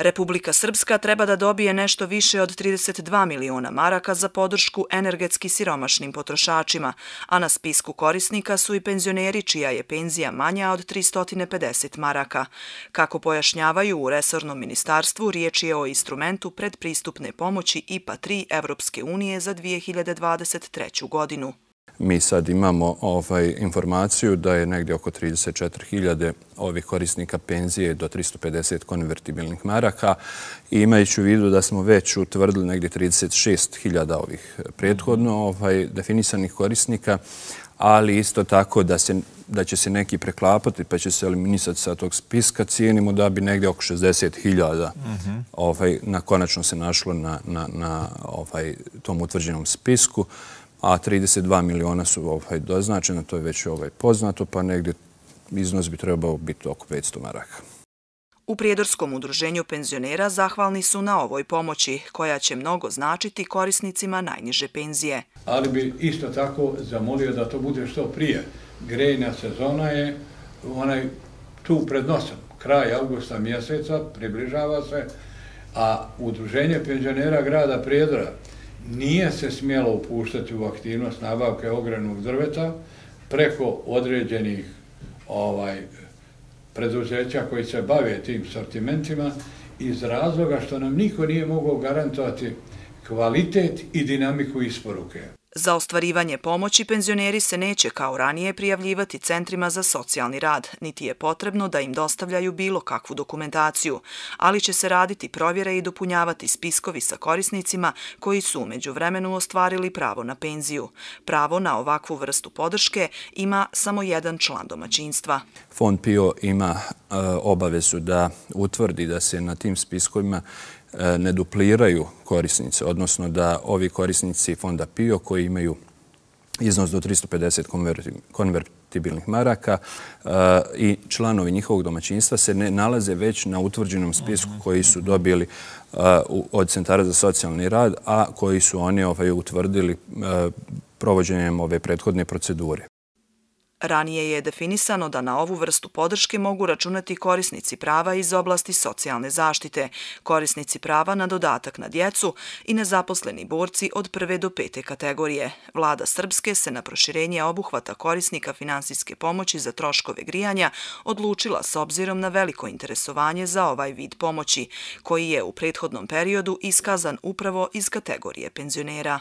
Republika Srpska treba da dobije nešto više od 32 miliona maraka za podršku energetski siromašnim potrošačima, a na spisku korisnika su i penzioneri čija je penzija manja od 350 maraka. Kako pojašnjavaju u Resornom ministarstvu, riječ je o instrumentu predpristupne pomoći IPA 3 Evropske unije za 2023. godinu. Mi sad imamo ovaj informaciju da je negdje oko 34.000 ovih korisnika penzije do 350 konvertibilnih maraka. imajući u vidu da smo već utvrdili negdje 36.000 ovih prethodno ovaj, definisanih korisnika, ali isto tako da, se, da će se neki preklapati pa će se eliminisati sa tog spiska, cijenimo da bi negdje oko 60.000 mhm. ovaj, na konačno se našlo na, na, na ovaj, tom utvrđenom spisku a 32 miliona su ovaj, doznačena, to je već ovaj, poznato, pa negdje iznos bi trebao biti oko 500 maraka. U Prijedorskom udruženju penzionera zahvalni su na ovoj pomoći, koja će mnogo značiti korisnicima najniže penzije. Ali bi isto tako zamolio da to bude što prije. Grejna sezona je tu pred nosom, kraj augusta mjeseca, približava se, a udruženje penzionera grada Prijedora nije se smjelo upuštati u aktivnost nabavke ogranog drveta preko određenih ovaj preduzeća koji se bave tim sortimentima iz razloga što nam niko nije mogao garantovati kvalitet i dinamiku isporuke. Za ostvarivanje pomoći penzioneri se neće kao ranije prijavljivati centrima za socijalni rad, niti je potrebno da im dostavljaju bilo kakvu dokumentaciju, ali će se raditi provjere i dopunjavati spiskovi sa korisnicima koji su umeđu vremenu ostvarili pravo na penziju. Pravo na ovakvu vrstu podrške ima samo jedan član domaćinstva. Fond PIO ima e, obavezu da utvrdi da se na tim spiskovima E, ne dupliraju korisnice, odnosno da ovi korisnici fonda PIO koji imaju iznos do 350 konvertibilnih maraka e, i članovi njihovog domaćinstva se ne nalaze već na utvrđenom spisku mhm. koji su dobili e, od Centara za socijalni rad, a koji su oni ovaj, utvrdili provođenjem ove prethodne procedure. Ranije je definisano da na ovu vrstu podrške mogu računati korisnici prava iz oblasti socijalne zaštite, korisnici prava na dodatak na djecu i nezaposleni borci od prve do pete kategorije. Vlada Srpske se na proširenje obuhvata korisnika finansijske pomoći za troškove grijanja odlučila s obzirom na veliko interesovanje za ovaj vid pomoći, koji je u prethodnom periodu iskazan upravo iz kategorije penzionera.